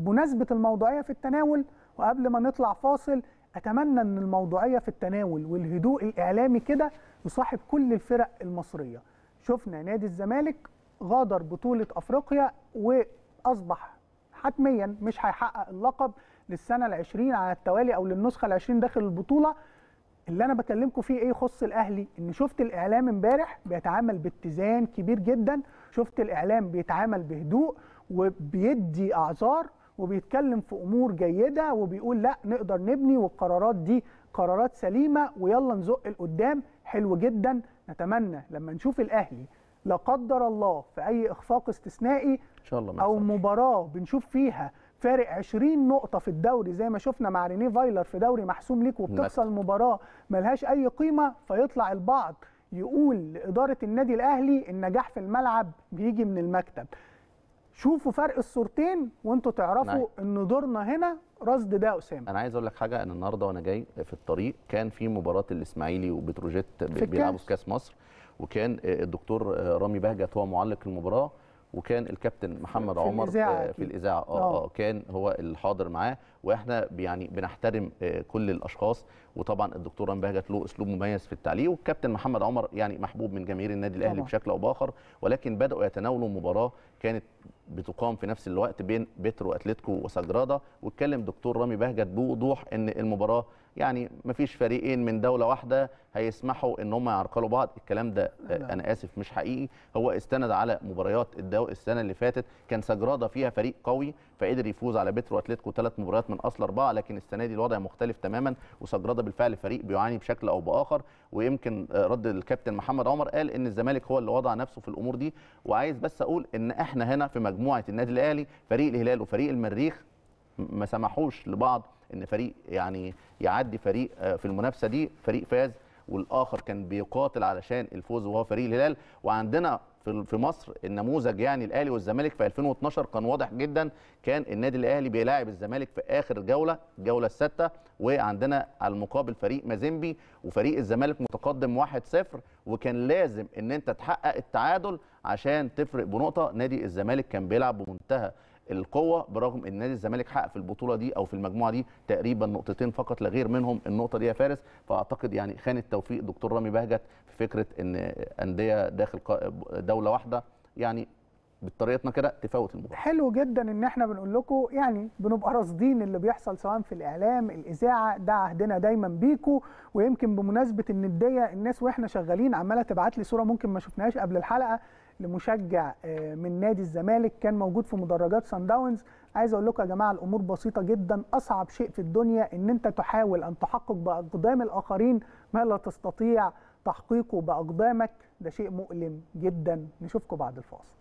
وبمناسبة الموضوعية في التناول وقبل ما نطلع فاصل أتمنى أن الموضوعية في التناول والهدوء الإعلامي كده يصاحب كل الفرق المصرية شفنا نادي الزمالك غادر بطولة أفريقيا وأصبح حتميا مش هيحقق اللقب للسنة العشرين على التوالي أو للنسخة العشرين داخل البطولة اللي أنا بكلمكم فيه إيه يخص الأهلي إن شفت الإعلام امبارح بيتعامل باتزان كبير جدا شفت الإعلام بيتعامل بهدوء وبيدي أعذار وبيتكلم في امور جيده وبيقول لا نقدر نبني والقرارات دي قرارات سليمه ويلا نزق لقدام حلو جدا نتمنى لما نشوف الاهلي لا قدر الله في اي اخفاق استثنائي ان شاء الله او مباراه بنشوف فيها فارق 20 نقطه في الدوري زي ما شفنا مع ريني فايلر في دوري محسوم ليك وبتحصل مباراه ملهاش اي قيمه فيطلع البعض يقول لاداره النادي الاهلي النجاح في الملعب بيجي من المكتب شوفوا فرق الصورتين وانتوا تعرفوا نعم. ان دورنا هنا رصد ده اسامه انا عايز اقول لك حاجه ان النهارده وانا جاي في الطريق كان في مباراه الاسماعيلي وبتروجيت بيلعبوا في كاس مصر وكان الدكتور رامي بهجت هو معلق المباراه وكان الكابتن محمد في عمر الإزاعة آه، في الاذاعه آه،, آه. اه كان هو الحاضر معاه واحنا يعني بنحترم كل الاشخاص وطبعا الدكتور رامي بهجت له اسلوب مميز في التعليق والكابتن محمد عمر يعني محبوب من جماهير النادي الاهلي بشكل او باخر ولكن بداوا يتناولوا مباراه كانت بتقام في نفس الوقت بين بيترو اتلتيكو وساجرادا واتكلم دكتور رامي بهجت بوضوح ان المباراه يعني مفيش فريقين من دوله واحده هيسمحوا ان هم يعرقلوا بعض الكلام ده لا. نعم. انا اسف مش حقيقي هو استند على مباريات الدو السنه اللي فاتت كان ساجرادا فيها فريق قوي فقدر يفوز على بيترو اتلتيكو ثلاث مباريات من اصل اربعه لكن السنه دي الوضع مختلف تماما وساجرادا بالفعل فريق بيعاني بشكل او باخر ويمكن رد الكابتن محمد عمر قال ان الزمالك هو اللي وضع نفسه في الامور دي وعايز بس اقول ان احنا هنا في مجموعه مجموعه النادي الاهلي فريق الهلال وفريق المريخ ما سمحوش لبعض ان فريق يعني يعدي فريق آه، في المنافسه دي فريق فاز والاخر كان بيقاتل علشان الفوز وهو فريق الهلال وعندنا في مصر النموذج يعني الاهلي والزمالك في 2012 كان واضح جدا كان النادي الاهلي بيلاعب الزمالك في اخر جوله الجوله السادسه وعندنا على المقابل فريق مازيمبي وفريق الزمالك متقدم 1-0 وكان لازم ان انت تحقق التعادل عشان تفرق بنقطه نادي الزمالك كان بيلعب بمنتهى القوه برغم ان نادي الزمالك حقق في البطوله دي او في المجموعه دي تقريبا نقطتين فقط لا غير منهم النقطه دي يا فارس فاعتقد يعني خان التوفيق دكتور رامي بهجت في فكره ان انديه داخل دوله واحده يعني بطريقتنا كده تفوت المباراه حلو جدا ان احنا بنقول لكم يعني بنبقى راصدين اللي بيحصل سواء في الاعلام الاذاعه ده عهدنا دايما بيكم ويمكن بمناسبه النديه الناس واحنا شغالين عماله تبعت لي صوره ممكن ما شفناهاش قبل الحلقه لمشجع آه، من نادي الزمالك كان موجود في مدرجات سان داونز عايز اقول لكم يا جماعه الامور بسيطه جدا اصعب شيء في الدنيا ان انت تحاول ان تحقق باقدام الاخرين ما لا تستطيع تحقيقه باقدامك ده شيء مؤلم جدا نشوفكم بعد الفاصل